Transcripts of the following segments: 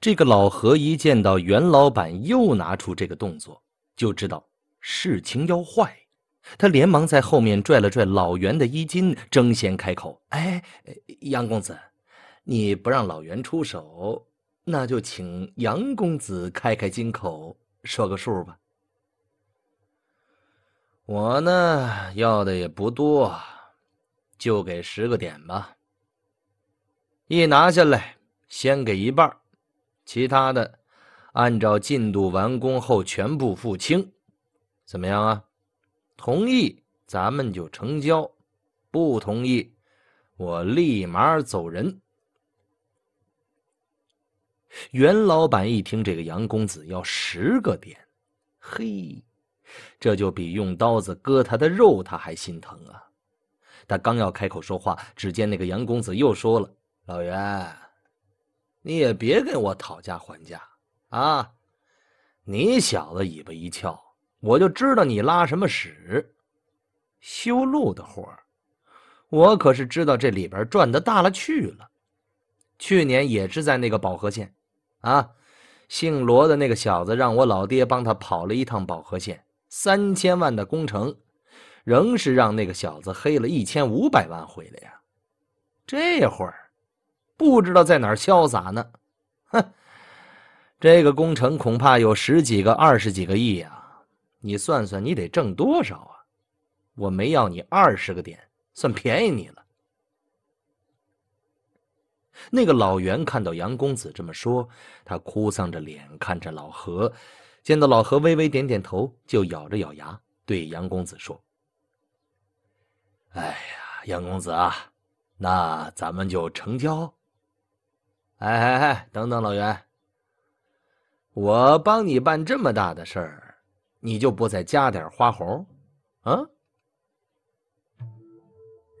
这个老何一见到袁老板又拿出这个动作，就知道事情要坏。他连忙在后面拽了拽老袁的衣襟，争先开口：“哎，杨公子，你不让老袁出手，那就请杨公子开开金口，说个数吧。我呢要的也不多，就给十个点吧。一拿下来，先给一半。”其他的，按照进度完工后全部付清，怎么样啊？同意，咱们就成交；不同意，我立马走人。袁老板一听这个杨公子要十个点，嘿，这就比用刀子割他的肉他还心疼啊！他刚要开口说话，只见那个杨公子又说了：“老袁。”你也别跟我讨价还价啊！你小子尾巴一翘，我就知道你拉什么屎。修路的活儿，我可是知道这里边赚的大了去了。去年也是在那个保和县，啊，姓罗的那个小子让我老爹帮他跑了一趟保和县，三千万的工程，仍是让那个小子黑了一千五百万回来呀。这会儿。不知道在哪儿潇洒呢，哼！这个工程恐怕有十几个、二十几个亿呀，你算算，你得挣多少啊？我没要你二十个点，算便宜你了。那个老袁看到杨公子这么说，他哭丧着脸看着老何，见到老何微微点点头，就咬着咬牙对杨公子说：“哎呀，杨公子啊，那咱们就成交。”哎哎哎！等等，老袁，我帮你办这么大的事儿，你就不再加点花红？啊？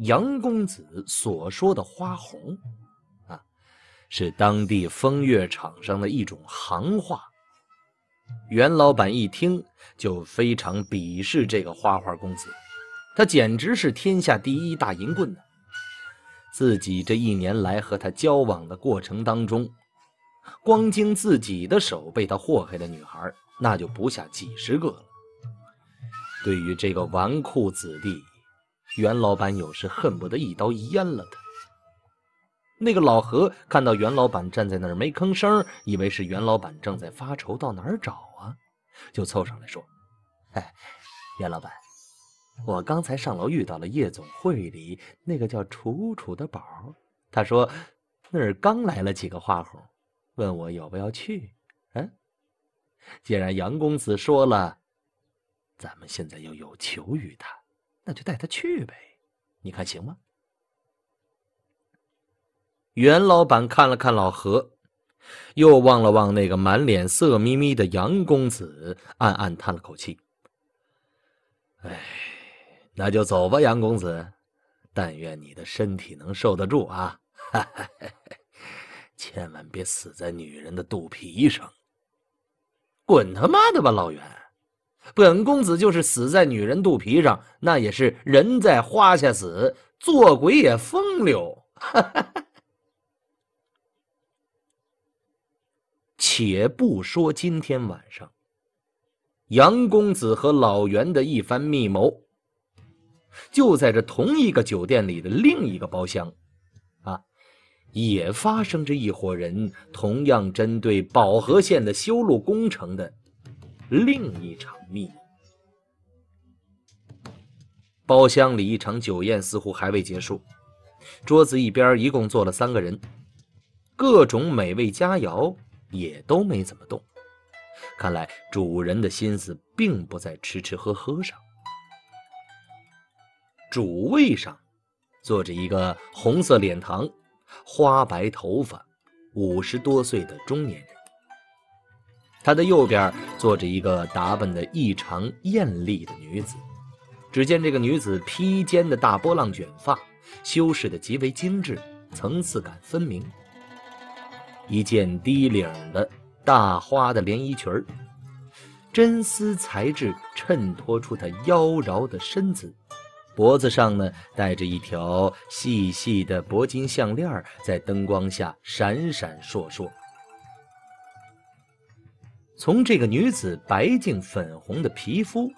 杨公子所说的花红，啊，是当地风月场上的一种行话。袁老板一听就非常鄙视这个花花公子，他简直是天下第一大淫棍呢。自己这一年来和他交往的过程当中，光经自己的手被他祸害的女孩，那就不下几十个了。对于这个纨绔子弟，袁老板有时恨不得一刀阉了他。那个老何看到袁老板站在那儿没吭声，以为是袁老板正在发愁到哪儿找啊，就凑上来说：“哎，袁老板。”我刚才上楼遇到了夜总会里那个叫楚楚的宝，他说那儿刚来了几个花猴，问我要不要去。嗯，既然杨公子说了，咱们现在又有求于他，那就带他去呗，你看行吗？袁老板看了看老何，又望了望那个满脸色眯眯的杨公子，暗暗叹了口气。哎。那就走吧，杨公子。但愿你的身体能受得住啊！千万别死在女人的肚皮上。滚他妈的吧，老袁！本公子就是死在女人肚皮上，那也是人在花下死，做鬼也风流。且不说今天晚上，杨公子和老袁的一番密谋。就在这同一个酒店里的另一个包厢，啊，也发生着一伙人同样针对宝河县的修路工程的另一场密。包厢里一场酒宴似乎还未结束，桌子一边一共坐了三个人，各种美味佳肴也都没怎么动，看来主人的心思并不在吃吃喝喝上。主位上坐着一个红色脸庞、花白头发、五十多岁的中年人。他的右边坐着一个打扮的异常艳丽的女子。只见这个女子披肩的大波浪卷发，修饰的极为精致，层次感分明。一件低领的大花的连衣裙，真丝材质衬托出她妖娆的身姿。脖子上呢，戴着一条细细的铂金项链，在灯光下闪闪烁烁。从这个女子白净粉红的皮肤，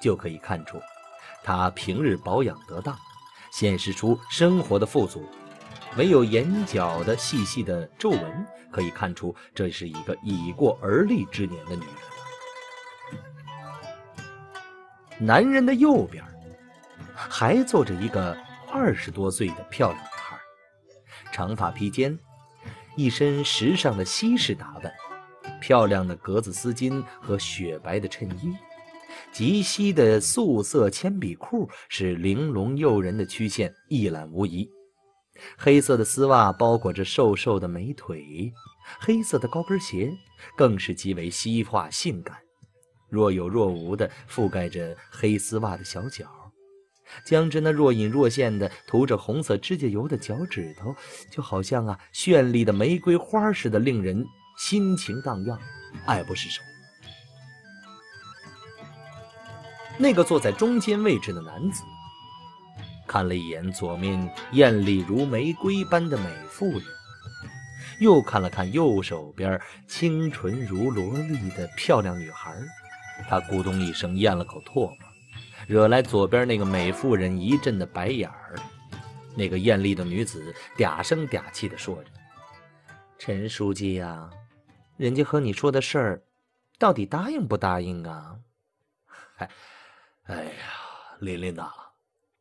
就可以看出，她平日保养得当，显示出生活的富足。没有眼角的细细的皱纹，可以看出这是一个已过而立之年的女人。男人的右边。还坐着一个二十多岁的漂亮女孩，长发披肩，一身时尚的西式打扮，漂亮的格子丝巾和雪白的衬衣，及膝的素色铅笔裤使玲珑诱人的曲线一览无遗，黑色的丝袜包裹着瘦瘦的美腿，黑色的高跟鞋更是极为西化性感，若有若无地覆盖着黑丝袜的小脚。江之那若隐若现的涂着红色指甲油的脚趾头，就好像啊绚丽的玫瑰花似的，令人心情荡漾，爱不释手。那个坐在中间位置的男子，看了一眼左面艳丽如玫瑰般的美妇人，又看了看右手边清纯如萝莉的漂亮女孩，他咕咚一声咽了口唾沫。惹来左边那个美妇人一阵的白眼儿。那个艳丽的女子嗲声嗲气地说着：“陈书记呀，人家和你说的事儿，到底答应不答应啊？”“哎，哎呀，琳琳呐，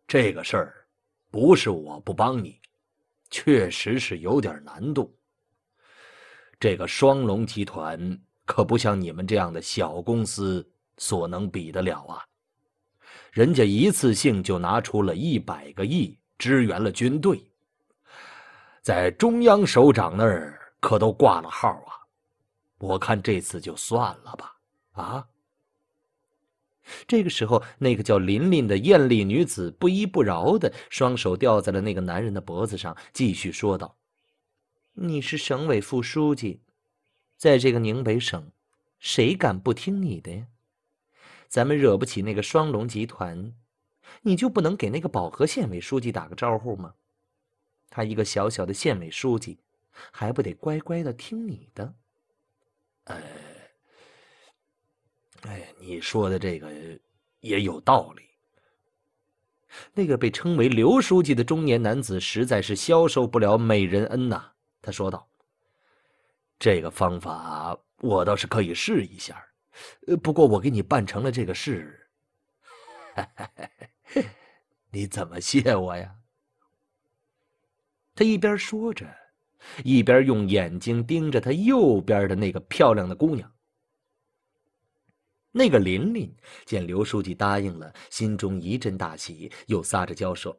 这个事儿不是我不帮你，确实是有点难度。这个双龙集团可不像你们这样的小公司所能比得了啊。”人家一次性就拿出了一百个亿支援了军队，在中央首长那儿可都挂了号啊！我看这次就算了吧，啊！这个时候，那个叫琳琳的艳丽女子不依不饶的双手吊在了那个男人的脖子上，继续说道：“你是省委副书记，在这个宁北省，谁敢不听你的呀？”咱们惹不起那个双龙集团，你就不能给那个宝和县委书记打个招呼吗？他一个小小的县委书记，还不得乖乖的听你的？呃，哎，你说的这个也有道理。那个被称为刘书记的中年男子实在是消受不了美人恩呐，他说道：“这个方法我倒是可以试一下。”呃，不过我给你办成了这个事，你怎么谢我呀？他一边说着，一边用眼睛盯着他右边的那个漂亮的姑娘。那个琳琳见刘书记答应了，心中一阵大喜，又撒着娇说：“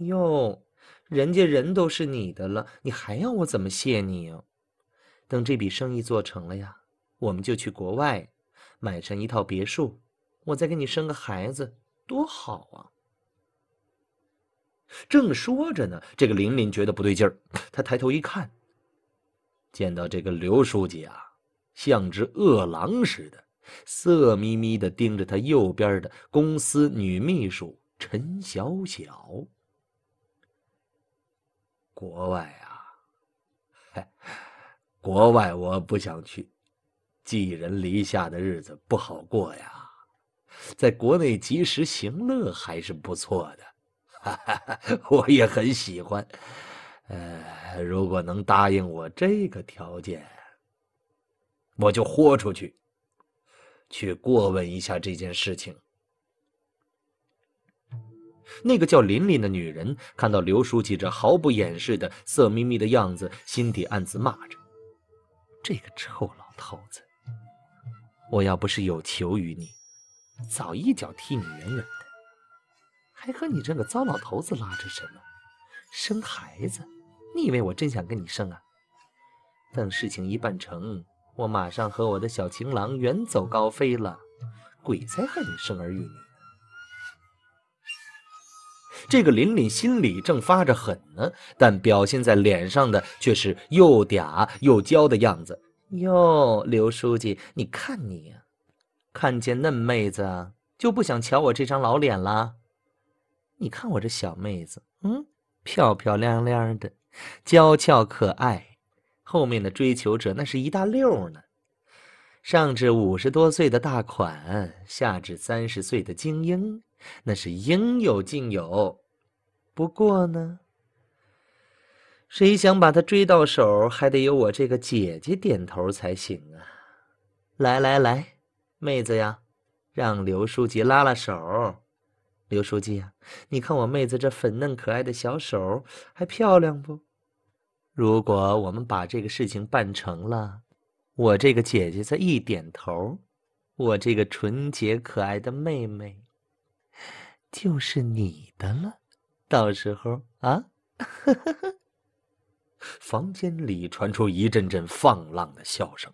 哟，人家人都是你的了，你还要我怎么谢你？等这笔生意做成了呀，我们就去国外。”买上一套别墅，我再给你生个孩子，多好啊！正说着呢，这个玲玲觉得不对劲儿，她抬头一看，见到这个刘书记啊，像只饿狼似的，色眯眯的盯着他右边的公司女秘书陈小小。国外啊，国外我不想去。寄人篱下的日子不好过呀，在国内及时行乐还是不错的，哈 哈我也很喜欢。呃，如果能答应我这个条件，我就豁出去，去过问一下这件事情。那个叫琳琳的女人看到刘书记这毫不掩饰的色眯眯的样子，心底暗自骂着：“这个臭老头子！”我要不是有求于你，早一脚踢你远远的，还和你这个糟老头子拉着什么生孩子？你以为我真想跟你生啊？等事情一办成，我马上和我的小情郎远走高飞了，鬼才和你生儿育女！这个琳琳心里正发着狠呢，但表现在脸上的却是又嗲又娇的样子。哟，刘书记，你看你呀，看见嫩妹子就不想瞧我这张老脸了。你看我这小妹子，嗯，漂漂亮亮的，娇俏可爱，后面的追求者那是一大溜呢，上至五十多岁的大款，下至三十岁的精英，那是应有尽有。不过呢。谁想把她追到手，还得有我这个姐姐点头才行啊！来来来，妹子呀，让刘书记拉拉手。刘书记呀，你看我妹子这粉嫩可爱的小手，还漂亮不？如果我们把这个事情办成了，我这个姐姐再一点头，我这个纯洁可爱的妹妹就是你的了。到时候啊。房间里传出一阵阵放浪的笑声。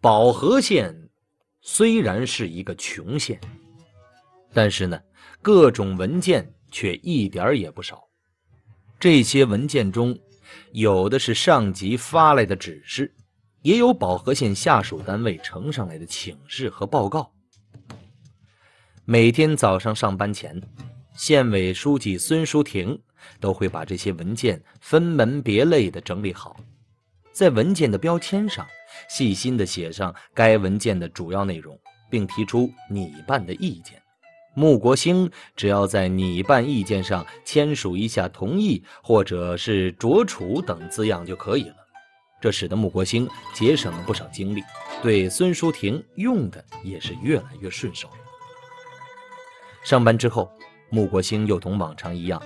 保和县虽然是一个穷县，但是呢，各种文件却一点也不少。这些文件中，有的是上级发来的指示，也有保和县下属单位呈上来的请示和报告。每天早上上班前。县委书记孙淑婷都会把这些文件分门别类地整理好，在文件的标签上细心地写上该文件的主要内容，并提出拟办的意见。穆国兴只要在拟办意见上签署一下同意或者是酌处等字样就可以了，这使得穆国兴节省了不少精力，对孙淑婷用的也是越来越顺手。上班之后。穆国兴又同往常一样，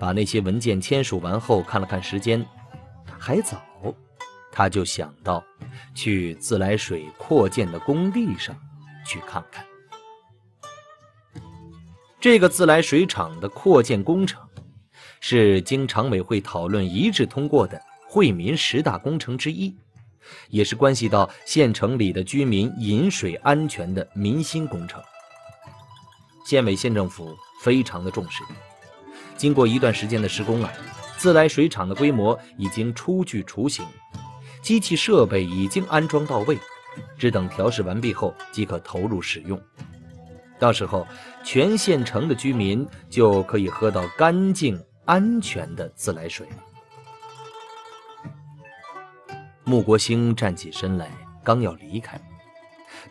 把那些文件签署完后，看了看时间，还早，他就想到去自来水扩建的工地上去看看。这个自来水厂的扩建工程，是经常委会讨论一致通过的惠民十大工程之一，也是关系到县城里的居民饮水安全的民心工程。县委、县政府。非常的重视。经过一段时间的施工啊，自来水厂的规模已经初具雏形，机器设备已经安装到位，只等调试完毕后即可投入使用。到时候，全县城的居民就可以喝到干净、安全的自来水。穆国兴站起身来，刚要离开，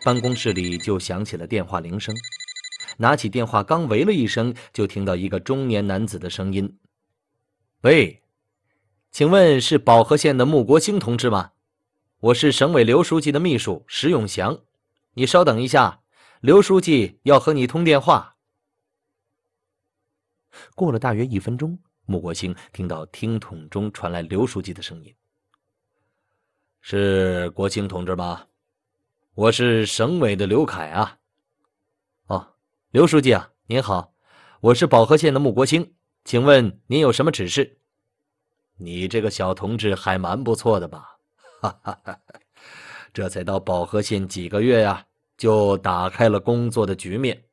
办公室里就响起了电话铃声。拿起电话，刚喂了一声，就听到一个中年男子的声音：“喂，请问是保和县的穆国兴同志吗？我是省委刘书记的秘书石永祥，你稍等一下，刘书记要和你通电话。”过了大约一分钟，穆国兴听到听筒中传来刘书记的声音：“是国兴同志吗？我是省委的刘凯啊。”刘书记啊，您好，我是保和县的穆国兴，请问您有什么指示？你这个小同志还蛮不错的吧？哈哈，哈这才到保和县几个月呀，就打开了工作的局面，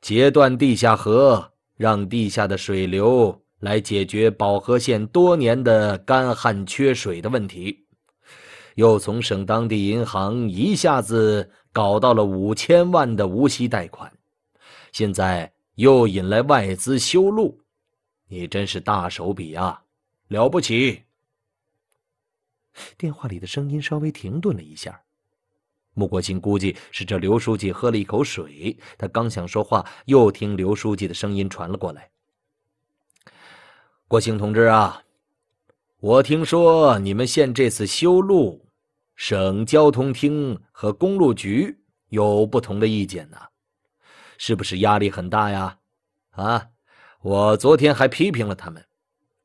截断地下河，让地下的水流来解决保和县多年的干旱缺水的问题，又从省当地银行一下子搞到了五千万的无息贷款。现在又引来外资修路，你真是大手笔啊，了不起！电话里的声音稍微停顿了一下，穆国兴估计是这刘书记喝了一口水。他刚想说话，又听刘书记的声音传了过来：“国兴同志啊，我听说你们县这次修路，省交通厅和公路局有不同的意见呢。”是不是压力很大呀？啊，我昨天还批评了他们。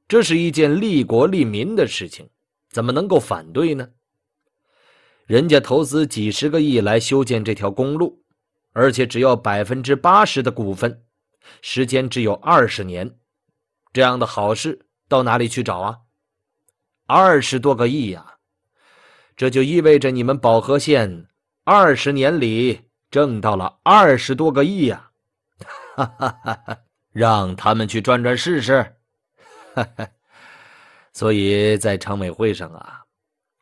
这是一件利国利民的事情，怎么能够反对呢？人家投资几十个亿来修建这条公路，而且只要百分之八十的股份，时间只有二十年，这样的好事到哪里去找啊？二十多个亿呀，这就意味着你们保和县二十年里。挣到了二十多个亿呀，让他们去转转试试。所以，在常委会上啊，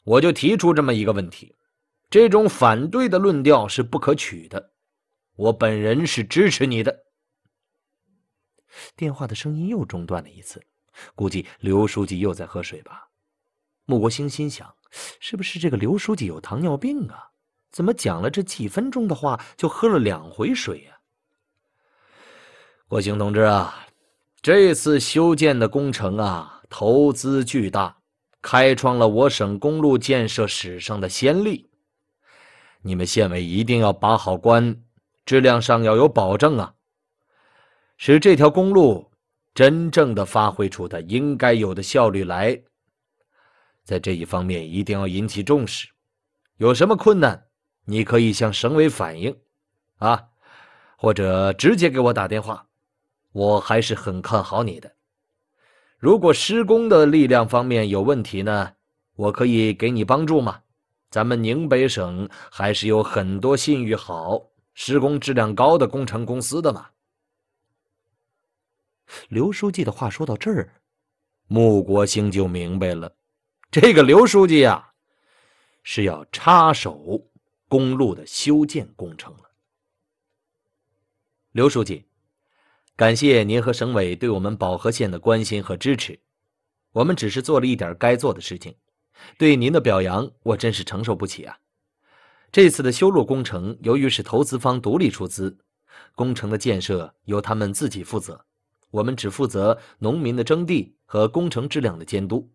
我就提出这么一个问题：这种反对的论调是不可取的。我本人是支持你的。电话的声音又中断了一次，估计刘书记又在喝水吧。穆国兴心想：是不是这个刘书记有糖尿病啊？怎么讲了？这几分钟的话就喝了两回水呀，国兴同志啊，这次修建的工程啊，投资巨大，开创了我省公路建设史上的先例。你们县委一定要把好关，质量上要有保证啊，使这条公路真正的发挥出它应该有的效率来。在这一方面一定要引起重视，有什么困难？你可以向省委反映，啊，或者直接给我打电话。我还是很看好你的。如果施工的力量方面有问题呢，我可以给你帮助嘛。咱们宁北省还是有很多信誉好、施工质量高的工程公司的嘛。刘书记的话说到这儿，穆国兴就明白了，这个刘书记啊，是要插手。公路的修建工程了，刘书记，感谢您和省委对我们保和县的关心和支持。我们只是做了一点该做的事情，对您的表扬我真是承受不起啊。这次的修路工程，由于是投资方独立出资，工程的建设由他们自己负责，我们只负责农民的征地和工程质量的监督。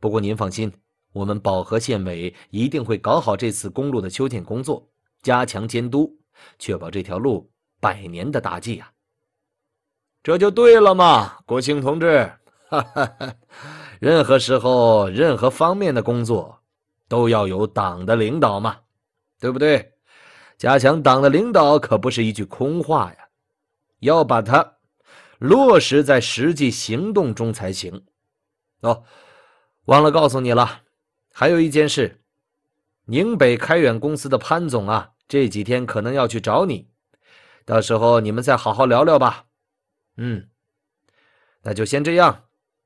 不过您放心。我们保和县委一定会搞好这次公路的修建工作，加强监督，确保这条路百年的大计啊！这就对了嘛，国庆同志。哈哈，任何时候、任何方面的工作，都要有党的领导嘛，对不对？加强党的领导可不是一句空话呀，要把它落实在实际行动中才行。哦，忘了告诉你了。还有一件事，宁北开远公司的潘总啊，这几天可能要去找你，到时候你们再好好聊聊吧。嗯，那就先这样，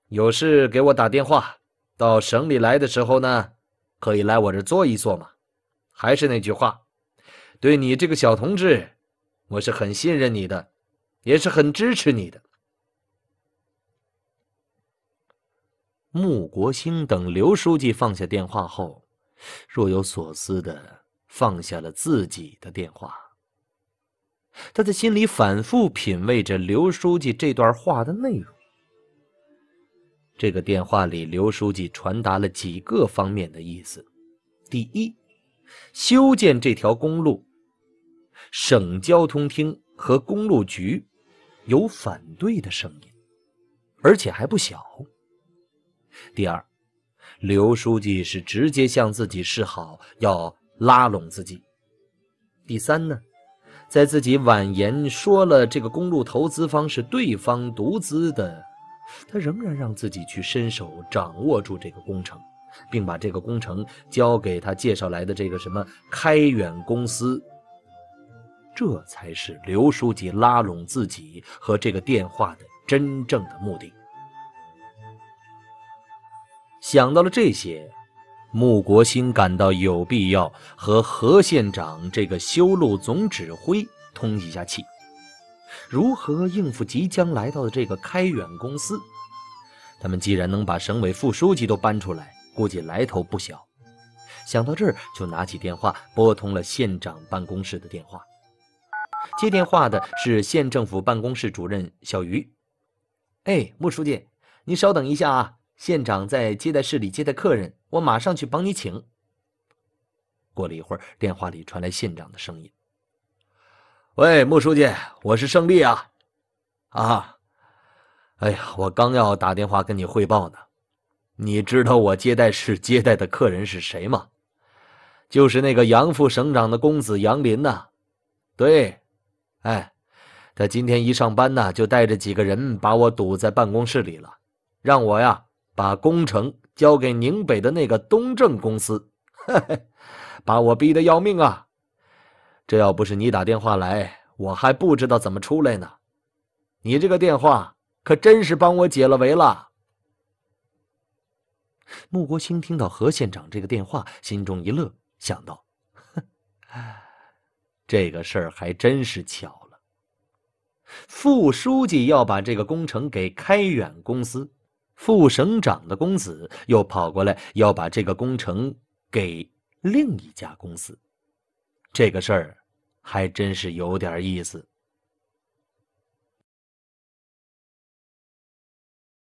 有事给我打电话。到省里来的时候呢，可以来我这坐一坐嘛。还是那句话，对你这个小同志，我是很信任你的，也是很支持你的。穆国兴等刘书记放下电话后，若有所思的放下了自己的电话。他在心里反复品味着刘书记这段话的内容。这个电话里，刘书记传达了几个方面的意思：第一，修建这条公路，省交通厅和公路局有反对的声音，而且还不小。第二，刘书记是直接向自己示好，要拉拢自己。第三呢，在自己婉言说了这个公路投资方是对方独资的，他仍然让自己去伸手掌握住这个工程，并把这个工程交给他介绍来的这个什么开远公司。这才是刘书记拉拢自己和这个电话的真正的目的。想到了这些，穆国兴感到有必要和何县长这个修路总指挥通一下气，如何应付即将来到的这个开远公司？他们既然能把省委副书记都搬出来，估计来头不小。想到这儿，就拿起电话拨通了县长办公室的电话。接电话的是县政府办公室主任小余。哎，穆书记，您稍等一下啊。县长在接待室里接待客人，我马上去帮你请。过了一会儿，电话里传来县长的声音：“喂，穆书记，我是胜利啊，啊，哎呀，我刚要打电话跟你汇报呢，你知道我接待室接待的客人是谁吗？就是那个杨副省长的公子杨林呐。对，哎，他今天一上班呢，就带着几个人把我堵在办公室里了，让我呀。”把工程交给宁北的那个东正公司，把我逼得要命啊！这要不是你打电话来，我还不知道怎么出来呢。你这个电话可真是帮我解了围了。穆国兴听到何县长这个电话，心中一乐，想到：这个事儿还真是巧了。副书记要把这个工程给开远公司。副省长的公子又跑过来，要把这个工程给另一家公司。这个事儿还真是有点意思。